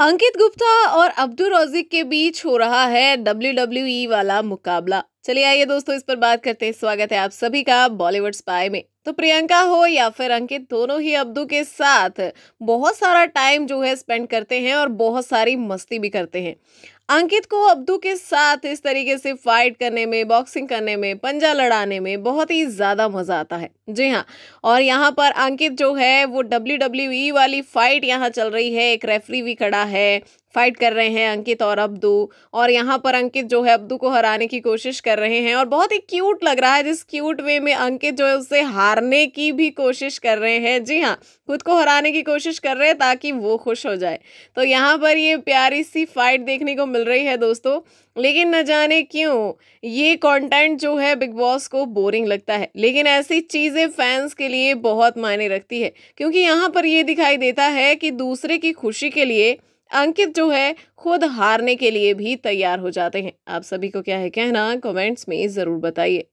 अंकित गुप्ता और अब्दुल रोजिक के बीच हो रहा है डब्ल्यू डब्ल्यू ई वाला मुकाबला चलिए आइए दोस्तों इस पर बात करते हैं स्वागत है आप सभी का बॉलीवुड स्पाई में तो प्रियंका हो या फिर अंकित दोनों ही अब्दू के साथ बहुत सारा टाइम जो है स्पेंड करते हैं और बहुत सारी मस्ती भी करते हैं अंकित को अब्दू के साथ इस तरीके से फाइट करने में बॉक्सिंग करने में पंजा लड़ाने में बहुत ही ज़्यादा मज़ा आता है जी हाँ और यहाँ पर अंकित जो है वो डब्ल्यू e वाली फ़ाइट यहाँ चल रही है एक रेफरी भी खड़ा है फाइट कर रहे हैं अंकित और अब्दू और यहाँ पर अंकित जो है अब्दू को हराने की कोशिश कर रहे हैं और बहुत ही क्यूट लग रहा है जिस क्यूट वे में अंकित जो है उससे हारने की भी कोशिश कर रहे हैं जी हाँ खुद को हराने की कोशिश कर रहे हैं ताकि वो खुश हो जाए तो यहाँ पर ये प्यारी सी फाइट देखने को मिल रही है दोस्तों लेकिन न जाने क्यों ये कंटेंट जो है बिग बॉस को बोरिंग लगता है लेकिन ऐसी चीज़ें फैंस के लिए बहुत मायने रखती है क्योंकि यहाँ पर ये दिखाई देता है कि दूसरे की खुशी के लिए अंकित जो है खुद हारने के लिए भी तैयार हो जाते हैं आप सभी को क्या है कहना कमेंट्स में ज़रूर बताइए